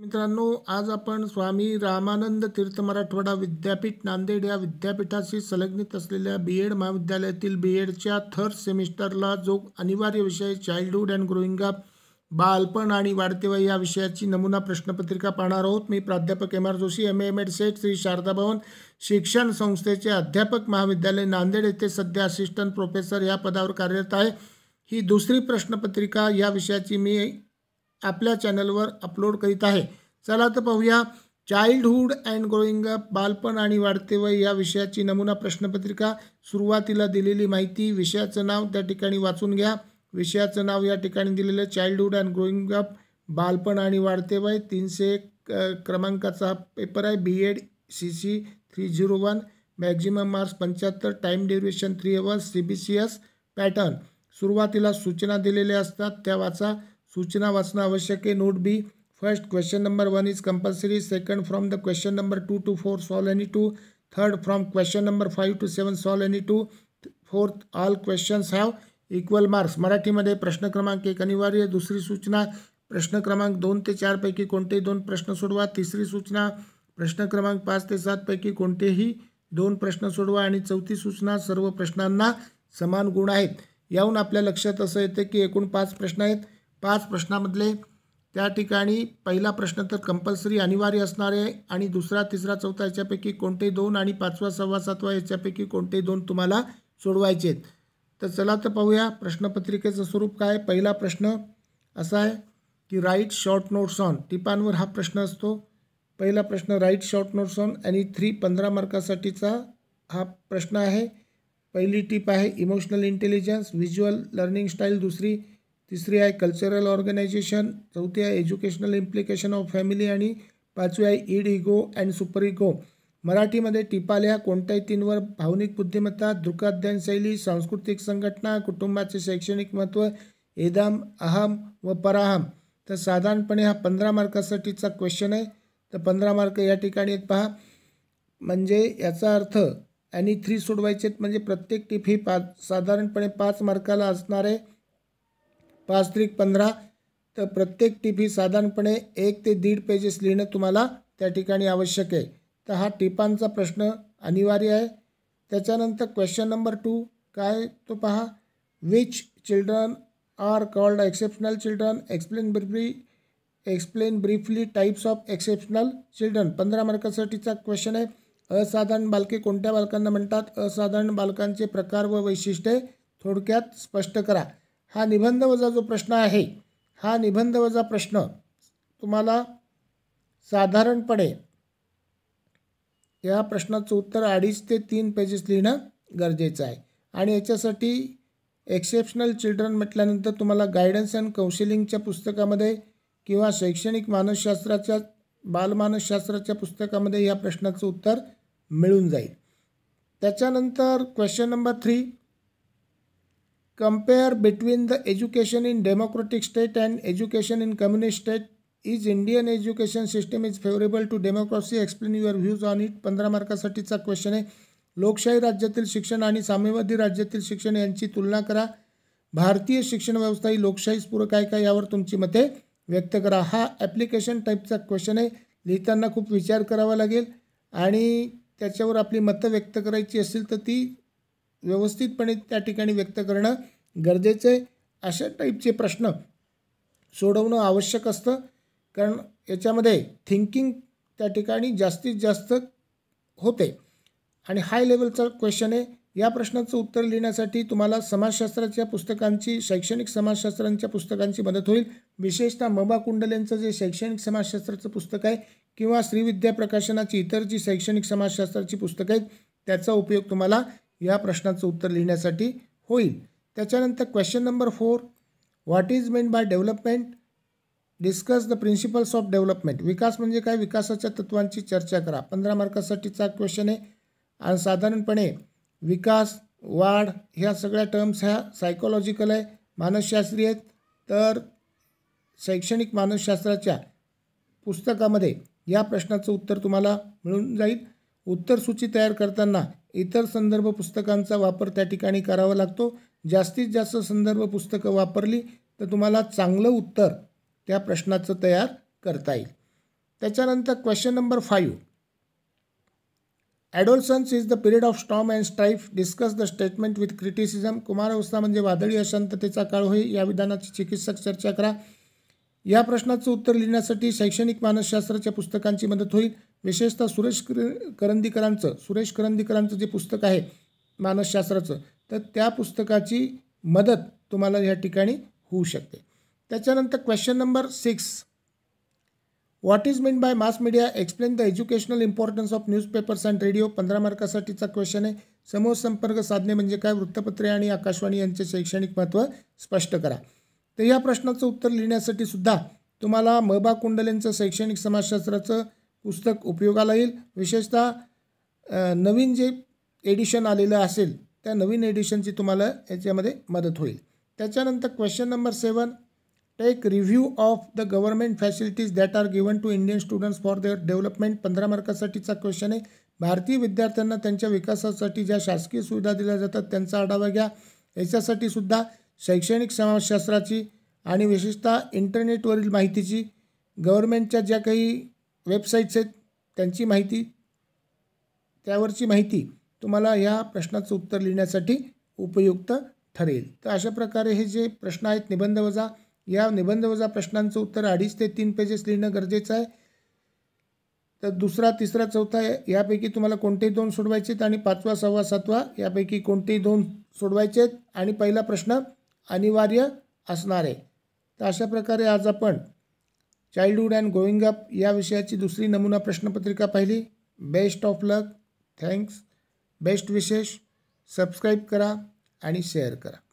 मित्रांनो आज आपण स्वामी रामानंद तीर्थ मराठवाडा विद्यापीठ नांदेड या विद्यापीठाशी संलग्नित असलेल्या बी एड महाविद्यालयातील बी एडच्या थर्ड सेमिस्टरला जो अनिवार्य विषय चाइल्डहूड अँड ग्रोईंग अप बालपण आणि वय या विषयाची नमुना प्रश्नपत्रिका पाहणार आहोत मी प्राध्यापक M R Joshi M M Ed SET Shri Sharada Bhavan शिक्षण संस्थेचे अध्यापक महाविद्यालय नांदेड येथे सध्या असिस्टंट प्रोफेसर या पदावर कार्यरत आहे ही दुसरी प्रश्नपत्रिका या विषयाची मी आपल्या चॅनलवर अपलोड करीत आहे चला तर पाहूया चाइल्डहूड अँड ग्रोईंग अप बालपण आणि वाढते वय या विषयाची नमुना प्रश्नपत्रिका सुरुवातीला दिलेली माहिती विषयाचं नाव त्या ठिकाणी वाचून घ्या विषयाचं नाव या ठिकाणी दिलेलं चाइल्डहूड अँड ग्रोईंग अप बालपण आणि वाढते वय तीनशे क्रमांकाचा हा पेपर आहे B Ed C C three zero one maximum marks पंच्याहत्तर time duration three hours C B C S pattern सुरुवातीला सूचना दिलेल्या असतात त्या वाचा सूचना वाचणं आवश्यक आहे note B first question number one is compulsory second from the question number two to four solve any two third from question number five to seven solve any two fourth all questions have equal marks मराठीमध्ये प्रश्न क्रमांक एक अनिवार्य दुसरी सूचना प्रश्न क्रमांक दोन ते चारपैकी कोणतेही दोन प्रश्न सोडवा तिसरी सूचना प्रश्न क्रमांक पाच ते सातपैकी कोणतेही दोन प्रश्न सोडवा आणि चौथी सूचना सर्व प्रश्नांना समान गुण आहेत याहून आपल्या लक्षात असं येतं की एकूण पाच प्रश्न आहेत पाच प्रश्नामधले त्या ठिकाणी पहिला प्रश्न तर कंपल्सरी अनिवार्य असणारे आणि दुसरा तिसरा चौथा याच्यापैकी कोणते दोन आणि पाचवा सहावा सातवा याच्यापैकी कोणते दोन तुम्हाला सोडवायचे आहेत तर चला तर पाहूया प्रश्नपत्रिकेचं स्वरूप काय पहिला प्रश्न असा आहे की राईट शॉर्ट नोट्स ऑन टिपांवर हा प्रश्न असतो पहिला प्रश्न राईट शॉर्ट नोट्स ऑन आणि थ्री पंधरा मार्कासाठीचा हा प्रश्न आहे पहिली टीप आहे emotional intelligence visual learning style दुसरी तिसरी आहे कल्चरल ऑर्गनायझेशन चौथी आहे एज्युकेशनल इम्प्लिकेशन ऑफ फॅमिली आणि पाचवी आहे id ego and super ego मराठीमध्ये टिपाल्या ह्या कोणत्याही तीनवर भावनिक बुद्धिमत्ता दृकाध्ययन शैली सांस्कृतिक संघटना कुटुंबाचे शैक्षणिक महत्त्व एदाम अहम व पराहम तर साधारणपणे हा पंधरा मार्कासाठीचा क्वेश्चन आहे तर पंधरा मार्क या ठिकाणी आहेत पहा म्हणजे याचा अर्थ आणि थ्री सोडवायचे म्हणजे प्रत्येक टीप ही पा साधारणपणे पाच मार्काला असणार आहे पाच त्रिक पंधरा तर प्रत्येक टीप ही साधारणपणे एक ते दीड पेजेस लिहिणं तुम्हाला त्या ठिकाणी आवश्यक आहे तर हा टिपांचा प्रश्न अनिवार्य आहे त्याच्यानंतर क्वेश्चन नंबर टू काय तो पहा which children are called exceptional children explain briefly explain briefly types of exceptional children पंधरा मार्कासाठीचा क्वेश्चन आहे असाधारण बालके कोणत्या बालकांना म्हणतात असाधारण बालकांचे प्रकार व वैशिष्ट्ये थोडक्यात स्पष्ट करा हा निबंधवजा जो प्रश्न आहे हा निबंधवजा प्रश्न तुम्हाला साधारणपणे या प्रश्नाचं उत्तर अडीच ते तीन पेजेस लिहिणं गरजेचं आहे आणि याच्यासाठी एक्सेप्शनल चिल्ड्रन म्हटल्यानंतर तुम्हाला गायडन्स अँड काउन्सिलिंगच्या पुस्तकामध्ये किंवा शैक्षणिक मानसशास्त्राच्या बालमानसशास्त्राच्या पुस्तकामध्ये या प्रश्नाचं उत्तर मिळून जाईल त्याच्यानंतर question number three compare between the education in democratic state and education in communist state is Indian education system is favourable to democracy explain your views on it पंधरा मार्कासाठीचा क्वेश्चन आहे लोकशाही राज्यातील शिक्षण आणि साम्यवादी राज्यातील शिक्षण यांची तुलना करा भारतीय शिक्षण व्यवस्था ही लोकशाही पूरक आहे का यावर तुमची मते व्यक्त करा हा ॲप्लिकेशन टाईपचा क्वेश्चन आहे लिहिताना खूप विचार करावा लागेल आणि त्याच्यावर आपली मतं व्यक्त करायची असेल तर ती व्यवस्थितपणे त्या ठिकाणी व्यक्त करणं गरजेचं आहे अशा टाईपचे प्रश्न सोडवणं आवश्यक असतं कारण याच्यामध्ये थिंकिंग त्या ठिकाणी जास्तीत जास्त होते आणि हाय लेवलचा क्वेश्चन आहे या प्रश्नाचं उत्तर लिहिण्यासाठी तुम्हाला समाजशास्त्राच्या पुस्तकांची शैक्षणिक समाजशास्त्रांच्या पुस्तकांची मदत होईल विशेषतः मबा कुंडलेंचं जे शैक्षणिक समाजशास्त्राचं पुस्तक आहे किंवा श्रीविद्या प्रकाशनाची इतर जी शैक्षणिक समाजशास्त्राची पुस्तकं आहेत त्याचा उपयोग तुम्हाला या प्रश्नाचं उत्तर लिहिण्यासाठी होईल त्याच्यानंतर question number four what is meant by development discuss the principles of development विकास म्हणजे काय विकासाच्या तत्वांची चर्चा करा पंधरा मार्कासाठीचा क्वेश्चन आहे आणि साधारणपणे विकास वाढ ह्या सगळ्या टर्म्स ह्या सायकोलॉजिकल आहे मानसशास्त्रीय आहेत तर शैक्षणिक मानसशास्त्राच्या पुस्तकामध्ये या प्रश्नाचं उत्तर तुम्हाला मिळून जाईल उत्तरसूची तयार करताना इतर संदर्भ पुस्तकांचा वापर त्या ठिकाणी करावा लागतो जास्तीत जास्त संदर्भ पुस्तकं वापरली तर तुम्हाला चांगलं उत्तर त्या प्रश्नाचं तयार करता येईल त्याच्यानंतर question number five adolescence is the period of storm and strife discuss the statement with criticism कुमार अवस्था म्हणजे वादळी अशांततेचा काळ होईल या विधानाची चिकित्सक चर्चा करा या प्रश्नाचं उत्तर लिहिण्यासाठी शैक्षणिक मानसशास्त्राच्या पुस्तकांची मदत होईल विशेषतः सुरेश करंदीकरांचं सुरेश करंदीकरांचं जे पुस्तक आहे मानसशास्त्राचं तर त्या पुस्तकाची मदत तुम्हाला या ठिकाणी होऊ शकते त्याच्यानंतर question number six what is mean by mass media explain the educational importance of newspapers and radio पंधरा मार्कासाठीचा क्वेश्चन आहे समोर संपर्क साधणे म्हणजे काय वृत्तपत्रे आणि आकाशवाणी यांचे शैक्षणिक महत्त्व स्पष्ट करा तर या प्रश्नाचं उत्तर लिहिण्यासाठी सुद्धा तुम्हाला मबा कुंडलेंचं शैक्षणिक समाजशास्त्राचं पुस्तक उपयोगाला येईल विशेषतः नवीन जे एडिशन आलेलं असेल त्या नवीन एडिशनची तुम्हाला याच्यामध्ये मदत होईल त्याच्यानंतर question number seven take review of the government facilities that are given to Indian students for their development पंधरा मार्कासाठीचा क्वेश्चन आहे भारतीय विद्यार्थ्यांना त्यांच्या विकासासाठी ज्या शासकीय सुविधा दिल्या जातात त्यांचा आढावा घ्या याच्यासाठी सुद्धा शैक्षणिक समाजशास्त्राची आणि विशेषतः इंटरनेटवरील माहितीची गव्हर्मेंटच्या ज्या काही वेबसाईट्स आहेत त्यांची माहिती त्यावरची माहिती तुम्हाला या प्रश्नाचं उत्तर लिहिण्यासाठी उपयुक्त ठरेल तर अशा प्रकारे हे जे प्रश्न आहेत निबंधवजा या निबंधवजा प्रश्नांचं उत्तर अडीच ते तीन पेजेस लिहिणं गरजेचं आहे तर दुसरा तिसरा चौथा यापैकी तुम्हाला कोणतेही दोन सोडवायचे आहेत आणि पाचवा सहावा सातवा यापैकी कोणतेही दोन सोडवायचे आहेत आणि पहिला प्रश्न अनिवार्य असणार आहे तर अशा प्रकारे आज आपण चाइल्डहूड अँड गोइंग अप या विषयाची दुसरी नमुना प्रश्नपत्रिका पाहिली best of luck thanks best विशेष सबस्क्राईब करा आणि शेअर करा